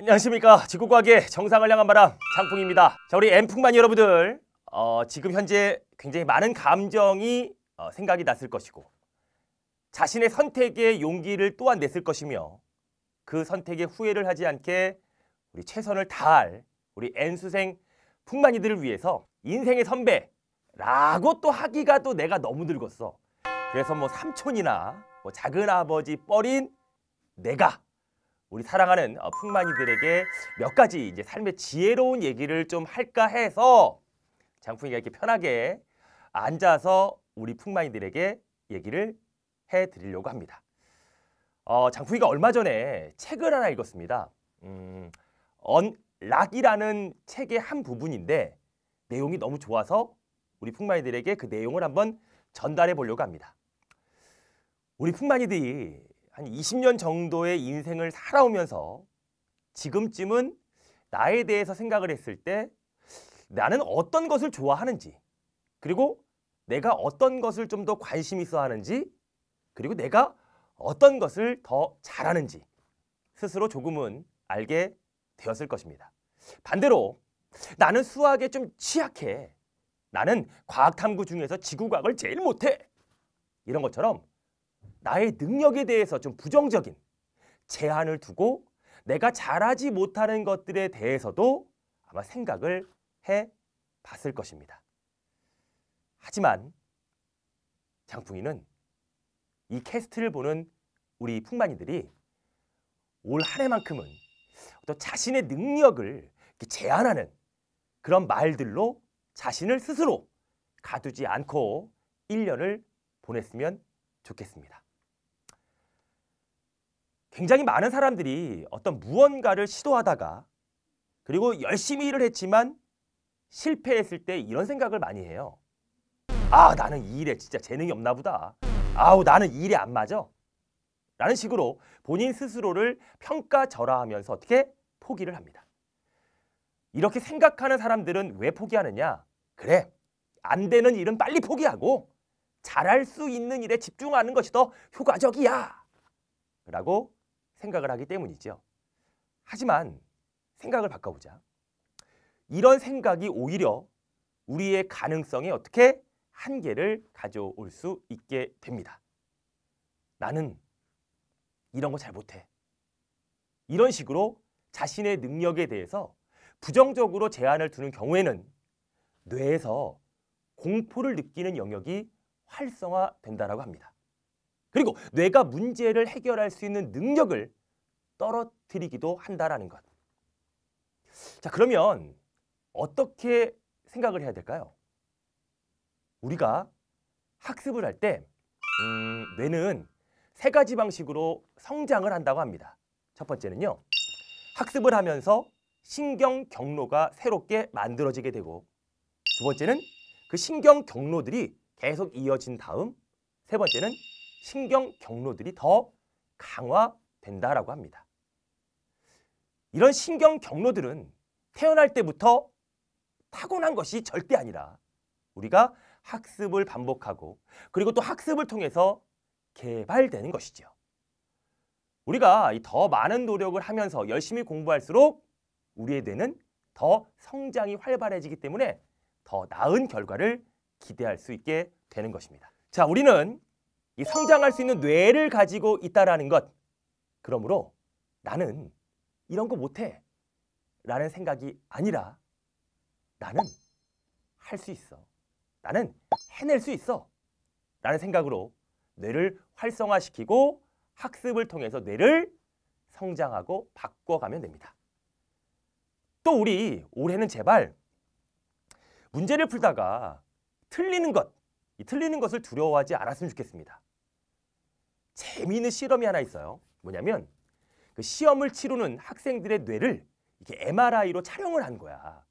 안녕하십니까 지구과학의 정상을 향한 바람 장풍입니다 자 우리 엠풍만 여러분들 어, 지금 현재 굉장히 많은 감정이 어, 생각이 났을 것이고 자신의 선택에 용기를 또한 냈을 것이며 그 선택에 후회를 하지 않게 우리 최선을 다할 우리 N수생 풍만이들을 위해서 인생의 선배라고 또 하기가 또 내가 너무 늙었어 그래서 뭐 삼촌이나 뭐 작은 아버지 뻘인 내가 우리 사랑하는 어, 풍만이들에게 몇 가지 이제 삶의 지혜로운 얘기를 좀 할까 해서 장풍이가 이렇게 편하게 앉아서 우리 풍만이들에게 얘기를 해드리려고 합니다. 어, 장풍이가 얼마 전에 책을 하나 읽었습니다. 음, 언락이라는 책의 한 부분인데 내용이 너무 좋아서 우리 풍만이들에게 그 내용을 한번 전달해 보려고 합니다. 우리 풍만이들이 한 20년 정도의 인생을 살아오면서 지금쯤은 나에 대해서 생각을 했을 때 나는 어떤 것을 좋아하는지 그리고 내가 어떤 것을 좀 더 관심 있어 하는지 그리고 내가 어떤 것을 더 잘하는지 스스로 조금은 알게 되었을 것입니다. 반대로 나는 수학에 좀 취약해. 나는 과학탐구 중에서 지구과학을 제일 못해. 이런 것처럼 나의 능력에 대해서 좀 부정적인 제한을 두고 내가 잘하지 못하는 것들에 대해서도 아마 생각을 해 봤을 것입니다. 하지만 장풍이는 이 캐스트를 보는 우리 풍만이들이 올 한 해만큼은 또 자신의 능력을 제한하는 그런 말들로 자신을 스스로 가두지 않고 1년을 보냈으면 좋겠습니다. 굉장히 많은 사람들이 어떤 무언가를 시도하다가 그리고 열심히 일을 했지만 실패했을 때 이런 생각을 많이 해요. 아 나는 이 일에 진짜 재능이 없나 보다. 아우 나는 이 일에 안 맞아. 라는 식으로 본인 스스로를 평가절하하면서 어떻게 포기를 합니다. 이렇게 생각하는 사람들은 왜 포기하느냐? 그래 안 되는 일은 빨리 포기하고 잘할 수 있는 일에 집중하는 것이 더 효과적이야. 라고 생각을 하기 때문이죠. 하지만 생각을 바꿔보자. 이런 생각이 오히려 우리의 가능성에 어떻게 한계를 가져올 수 있게 됩니다. 나는 이런 거 잘 못해. 이런 식으로 자신의 능력에 대해서 부정적으로 제한을 두는 경우에는 뇌에서 공포를 느끼는 영역이 활성화된다고 합니다. 그리고 뇌가 문제를 해결할 수 있는 능력을 떨어뜨리기도 한다라는 것. 자, 그러면 어떻게 생각을 해야 될까요? 우리가 학습을 할 때 음, 뇌는 세 가지 방식으로 성장을 한다고 합니다. 첫 번째는요. 학습을 하면서 신경 경로가 새롭게 만들어지게 되고 두 번째는 그 신경 경로들이 계속 이어진 다음 세 번째는 신경 경로들이 더 강화된다라고 합니다. 이런 신경 경로들은 태어날 때부터 타고난 것이 절대 아니라 우리가 학습을 반복하고 그리고 또 학습을 통해서 개발되는 것이죠 우리가 더 많은 노력을 하면서 열심히 공부할수록 우리의 뇌는 더 성장이 활발해지기 때문에 더 나은 결과를 기대할 수 있게 되는 것입니다. 자, 우리는 이 성장할 수 있는 뇌를 가지고 있다라는 것. 그러므로 나는 이런 거 못해. 라는 생각이 아니라 나는 할 수 있어. 나는 해낼 수 있어. 라는 생각으로 뇌를 활성화시키고 학습을 통해서 뇌를 성장하고 바꿔가면 됩니다. 또 우리 올해는 제발 문제를 풀다가 틀리는 것, 이 틀리는 것을 두려워하지 않았으면 좋겠습니다. 재미있는 실험이 하나 있어요. 뭐냐면 그 시험을 치르는 학생들의 뇌를 이렇게 MRI로 촬영을 한 거야.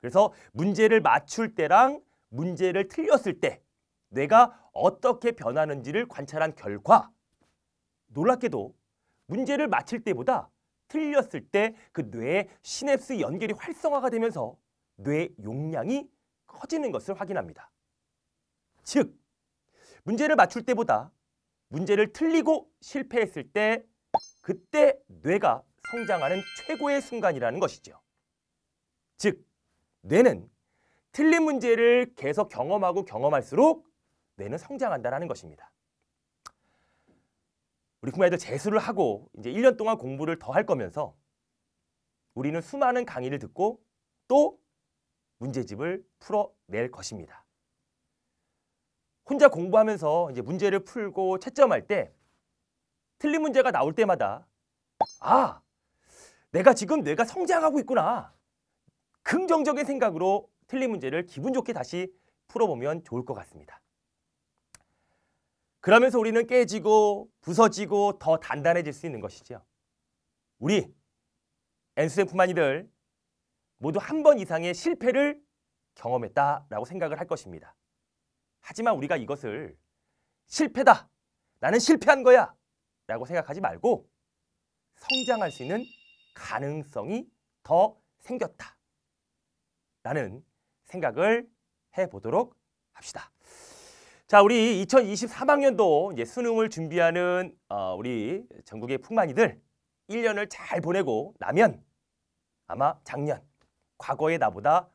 그래서 문제를 맞출 때랑 문제를 틀렸을 때 뇌가 어떻게 변하는지를 관찰한 결과 놀랍게도 문제를 맞힐 때보다 틀렸을 때 그 뇌의 시냅스 연결이 활성화가 되면서 뇌 용량이 커지는 것을 확인합니다. 즉, 문제를 맞출 때보다 문제를 틀리고 실패했을 때 그때 뇌가 성장하는 최고의 순간이라는 것이죠. 즉, 뇌는 틀린 문제를 계속 경험하고 경험할수록 뇌는 성장한다는 것입니다. 우리 구마이들 재수를 하고 이제 1년 동안 공부를 더 할 거면서 우리는 수많은 강의를 듣고 또 문제집을 풀어낼 것입니다. 혼자 공부하면서 이제 문제를 풀고 채점할 때 틀린 문제가 나올 때마다 아 내가 지금 내가 성장하고 있구나 긍정적인 생각으로 틀린 문제를 기분 좋게 다시 풀어보면 좋을 것 같습니다. 그러면서 우리는 깨지고 부서지고 더 단단해질 수 있는 것이죠 우리 엔수생뿐만이들 모두 한 번 이상의 실패를 경험했다라고 생각을 할 것입니다. 하지만 우리가 이것을 실패다. 나는 실패한 거야. 라고 생각하지 말고 성장할 수 있는 가능성이 더 생겼다. 라는 생각을 해보도록 합시다. 자, 우리 2023학년도 이제 수능을 준비하는 어, 우리 전국의 풍만이들 1년을 잘 보내고 나면 아마 작년, 과거의 나보다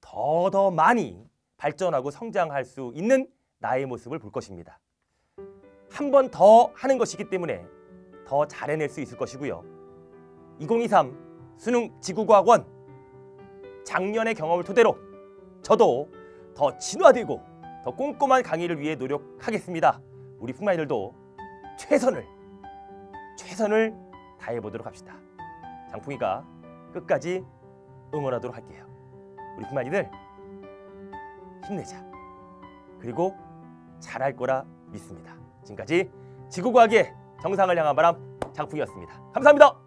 더 더 많이 발전하고 성장할 수 있는 나의 모습을 볼 것입니다. 한 번 더 하는 것이기 때문에 더 잘해낼 수 있을 것이고요. 2023 수능 지구과학원 작년의 경험을 토대로 저도 더 진화되고 더 꼼꼼한 강의를 위해 노력하겠습니다. 우리 풍마이들도 최선을 최선을 다해보도록 합시다. 장풍이가 끝까지 응원하도록 할게요. 우리 풍마이들 힘내자. 그리고 잘할 거라 믿습니다. 지금까지 지구과학의 정상을 향한 바람 장풍이었습니다. 감사합니다.